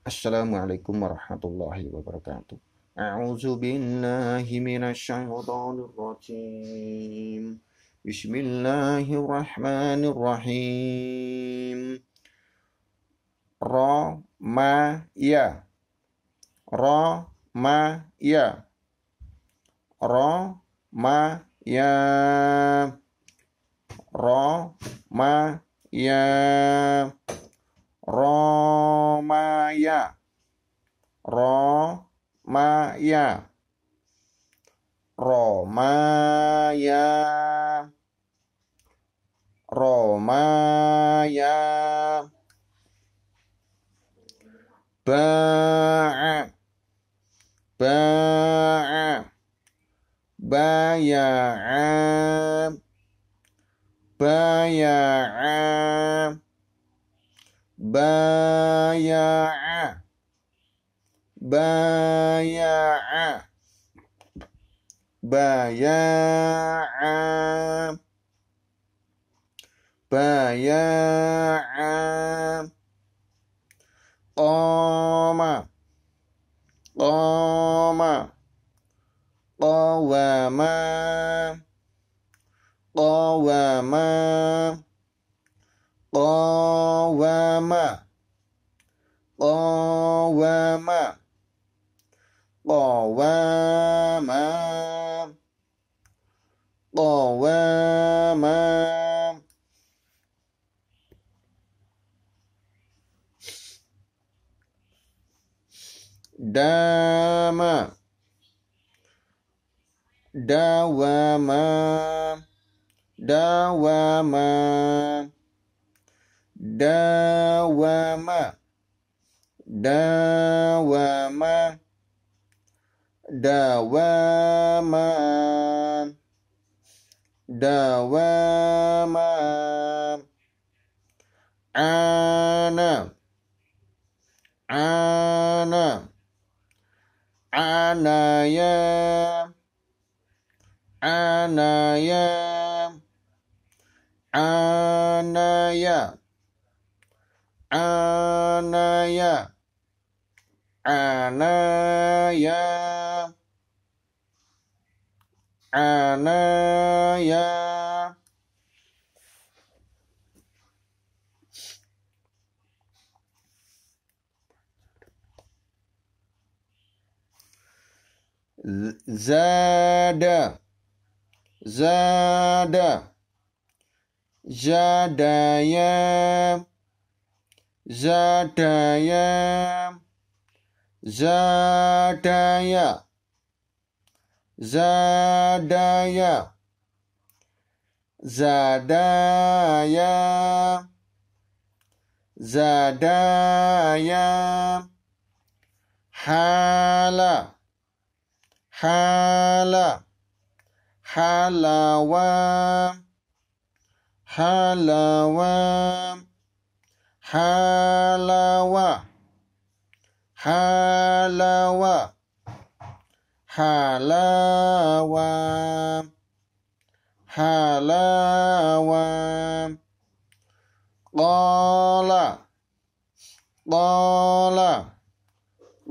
Assalamualaikum warahmatullahi wabarakatuh. A'udzu billahi syaithanir rajim. Bismillahirrahmanirrahim. ya, ya, ya. Ra -ma ya. Romaya. Romaya. Romaya. Ba'a. Ba'a. Baya'a. Baya'a. Baya'a baya'a baya'a baya'a oma, oma, qawama qawama قواما قواما داما داواما داواما داواما داواما dawaman dawaman ana ana anaya anaya anaya anaya anaya anaya zada zada zadaya zadaya Zadaya. Zadaya. Zadaya. Zadaya. Hala. Hala. Halawa. Halawa. Halawa. halawa halawa halawa qala qala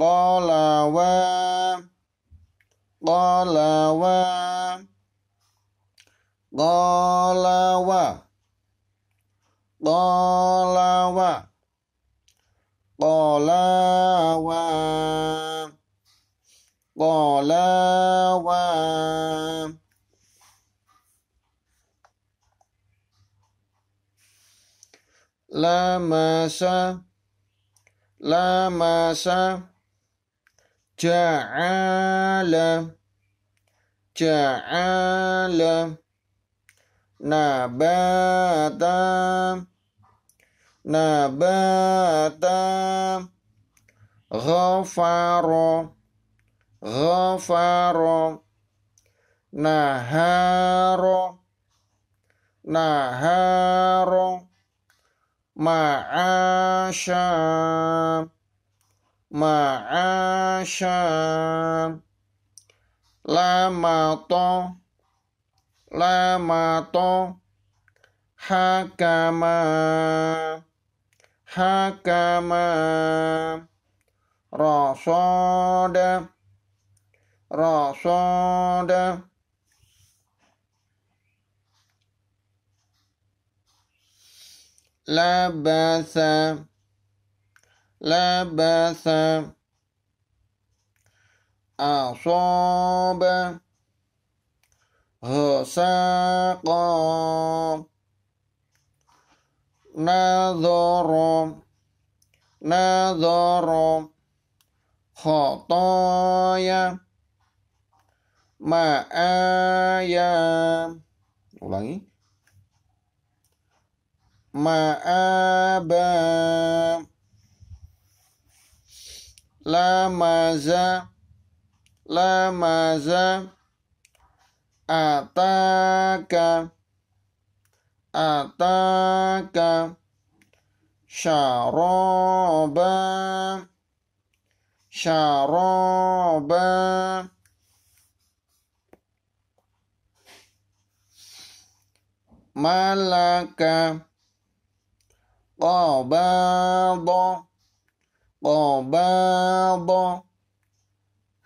qala wa qala wa qala wa qala wa qala la masa la masa ja'ala ja'ala nabata nabata ghafaro ghafaro naharo naharo ma'asyam ma'asyam lamato lamato hakama hakama rasoda rasoda لبث لبث أصاب ساقا نظر نظر خطايا معايا ulangi ma'aba la maza la maza ataka ataka syaraba syaroba malaka qabada qabada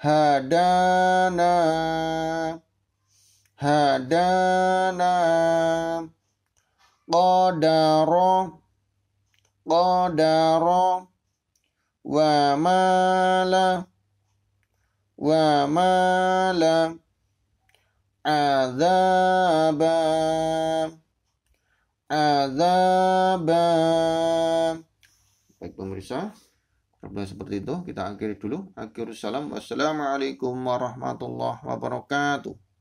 hadana hadana qadara qadara wa mala wa mala azaba adzaba. Baik pemirsa, Problem seperti itu kita akhiri dulu. akhir salam. Wassalamualaikum warahmatullahi wabarakatuh.